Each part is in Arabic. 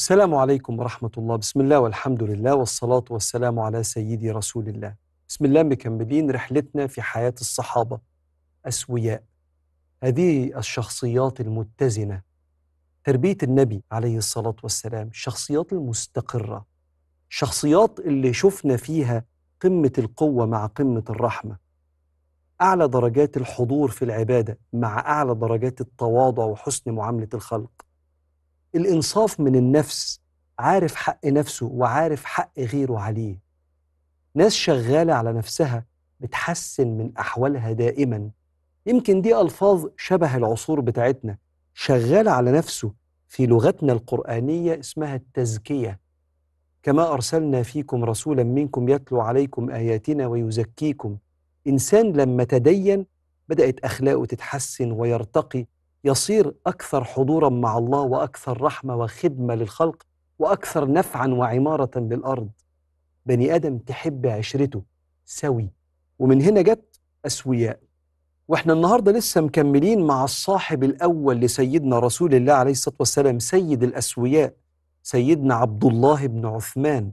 السلام عليكم ورحمة الله بسم الله والحمد لله والصلاة والسلام على سيدي رسول الله بسم الله مكملين رحلتنا في حياة الصحابة أسوياء هذه الشخصيات المتزنة تربية النبي عليه الصلاة والسلام الشخصيات المستقرة شخصيات اللي شفنا فيها قمة القوة مع قمة الرحمة أعلى درجات الحضور في العبادة مع أعلى درجات التواضع وحسن معاملة الخلق الإنصاف من النفس عارف حق نفسه وعارف حق غيره عليه ناس شغالة على نفسها بتحسن من أحوالها دائما يمكن دي ألفاظ شبه العصور بتاعتنا شغالة على نفسه في لغتنا القرآنية اسمها التزكية كما أرسلنا فيكم رسولا منكم يتلو عليكم آياتنا ويزكيكم إنسان لما تدين بدأت أخلاقه تتحسن ويرتقي يصير اكثر حضورا مع الله واكثر رحمه وخدمه للخلق واكثر نفعا وعماره للارض بني ادم تحب عشرته سوي ومن هنا جت اسوياء واحنا النهارده لسه مكملين مع الصاحب الاول لسيدنا رسول الله عليه الصلاه والسلام سيد الاسوياء سيدنا عبد الله بن عثمان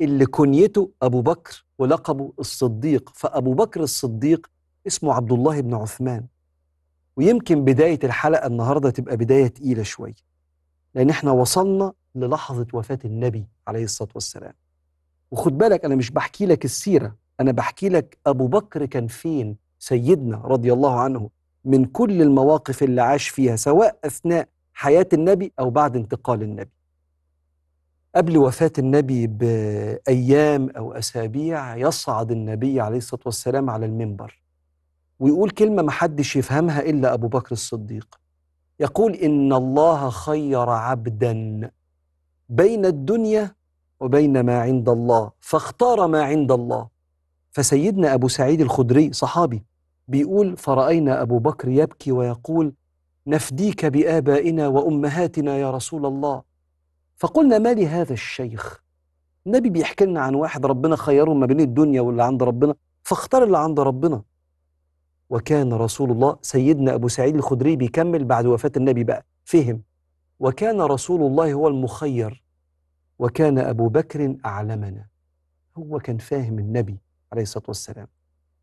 اللي كنيته ابو بكر ولقبه الصديق فابو بكر الصديق اسمه عبد الله بن عثمان ويمكن بداية الحلقة النهاردة تبقى بداية تقيلة شوية لأن احنا وصلنا للحظة وفاة النبي عليه الصلاة والسلام وخد بالك أنا مش بحكي لك السيرة أنا بحكي لك أبو بكر كان فين سيدنا رضي الله عنه من كل المواقف اللي عاش فيها سواء أثناء حياة النبي أو بعد انتقال النبي قبل وفاة النبي بأيام أو أسابيع يصعد النبي عليه الصلاة والسلام على المنبر ويقول كلمة محدش يفهمها إلا أبو بكر الصديق يقول إن الله خير عبدا بين الدنيا وبين ما عند الله فاختار ما عند الله فسيدنا أبو سعيد الخدري صحابي بيقول فرأينا أبو بكر يبكي ويقول نفديك بآبائنا وأمهاتنا يا رسول الله فقلنا ما لهذا الشيخ النبي بيحكي لنا عن واحد ربنا خيره ما بين الدنيا واللي عند ربنا فاختار اللي عند ربنا وكان رسول الله سيدنا أبو سعيد الخدري بيكمل بعد وفاة النبي بقى فهم وكان رسول الله هو المخير وكان أبو بكر أعلمنا هو كان فاهم النبي عليه الصلاة والسلام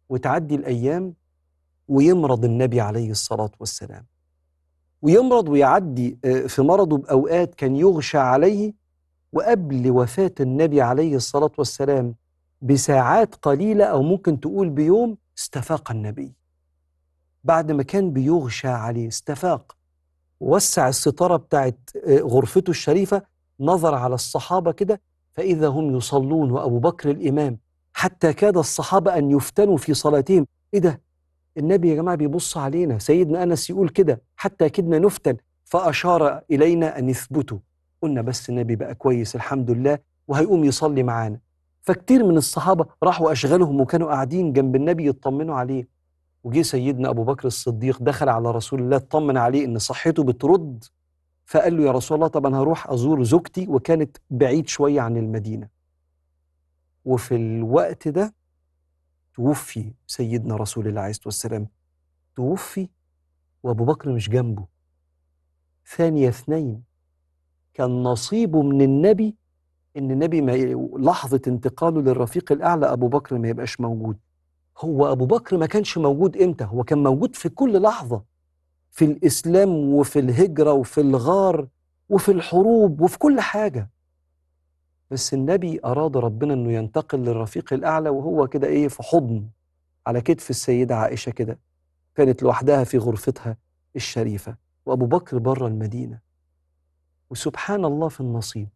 وتعدي الأيام ويمرض النبي عليه الصلاة والسلام ويمرض ويعدي آه، في مرضه بأوقات كان يغشى عليه وقبل وفاة النبي عليه الصلاة والسلام بساعات قليلة أو ممكن تقول بيوم استفاق النبي بعد ما كان بيغشى عليه استفاق وسع الستارة بتاعت آه، غرفته الشريفة نظر على الصحابة كده فإذا هم يصلون وأبو بكر الإمام حتى كاد الصحابة أن يفتنوا في صلاتهم إيه ده النبي يا جماعة بيبص علينا سيدنا أنس يقول كده حتى كدنا نفتن فأشار إلينا أن يثبتوا قلنا بس النبي بقى كويس الحمد لله وهيقوم يصلي معانا فكتير من الصحابة راحوا أشغالهم وكانوا قاعدين جنب النبي يطمنوا عليه وجي سيدنا أبو بكر الصديق دخل على رسول الله اطمن عليه إن صحته بترد فقال له يا رسول الله طب أنا هروح أزور زوجتي وكانت بعيد شوية عن المدينة وفي الوقت ده توفي سيدنا رسول الله عليه الصلاة والسلام توفي وأبو بكر مش جنبه ثانية اثنين كان نصيبه من النبي ان النبي ما لحظه انتقاله للرفيق الاعلى ابو بكر ما يبقاش موجود هو أبو بكر ما كانش موجود إمتى هو كان موجود في كل لحظة في الإسلام وفي الهجرة وفي الغار وفي الحروب وفي كل حاجة بس النبي أراد ربنا أنه ينتقل للرفيق الأعلى وهو كده إيه في حضن على كتف السيدة عائشة كده كانت لوحدها في غرفتها الشريفة وأبو بكر بره المدينة وسبحان الله في النصيب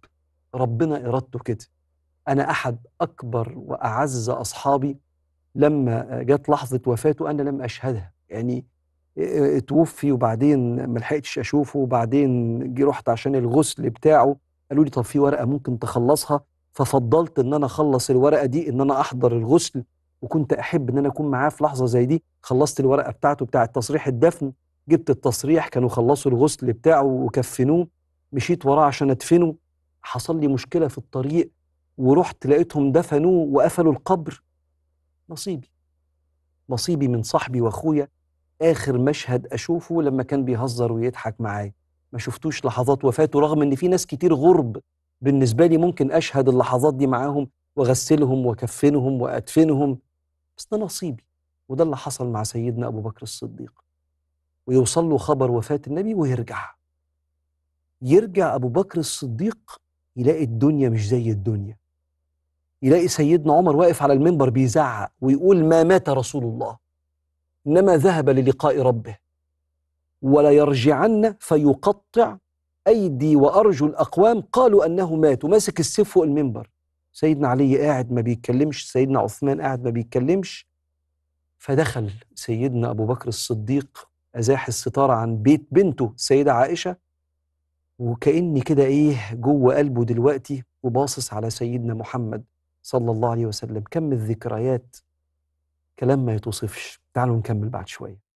ربنا إرادته كده أنا أحد أكبر وأعز أصحابي لما جت لحظه وفاته انا لم اشهدها يعني توفي وبعدين ما لحقتش اشوفه وبعدين جي رحت عشان الغسل بتاعه قالوا لي طب في ورقه ممكن تخلصها ففضلت ان انا اخلص الورقه دي ان انا احضر الغسل وكنت احب ان انا اكون معاه في لحظه زي دي خلصت الورقه بتاعته بتاع تصريح الدفن جبت التصريح كانوا خلصوا الغسل بتاعه وكفنوه مشيت وراه عشان ادفنه حصل لي مشكله في الطريق ورحت لقيتهم دفنوه وقفلوا القبر نصيبي نصيبي من صاحبي واخويا اخر مشهد اشوفه لما كان بيهزر ويضحك معايا ما شفتوش لحظات وفاته رغم ان في ناس كتير غرب بالنسبه لي ممكن اشهد اللحظات دي معاهم واغسلهم واكفنهم وادفنهم بس ده نصيبي وده اللي حصل مع سيدنا ابو بكر الصديق ويوصل له خبر وفاه النبي ويرجع يرجع ابو بكر الصديق يلاقي الدنيا مش زي الدنيا يلاقي سيدنا عمر واقف على المنبر بيزعق ويقول ما مات رسول الله انما ذهب للقاء ربه ولا يرجعن فيقطع ايدي وارجل اقوام قالوا انه مات وماسك السيف فوق المنبر سيدنا علي قاعد ما بيتكلمش سيدنا عثمان قاعد ما بيتكلمش فدخل سيدنا ابو بكر الصديق ازاح الستاره عن بيت بنته السيده عائشه وكاني كده ايه جوه قلبه دلوقتي وباصص على سيدنا محمد صلى الله عليه وسلم كم الذكريات كلام ما يتوصفش تعالوا نكمل بعد شويه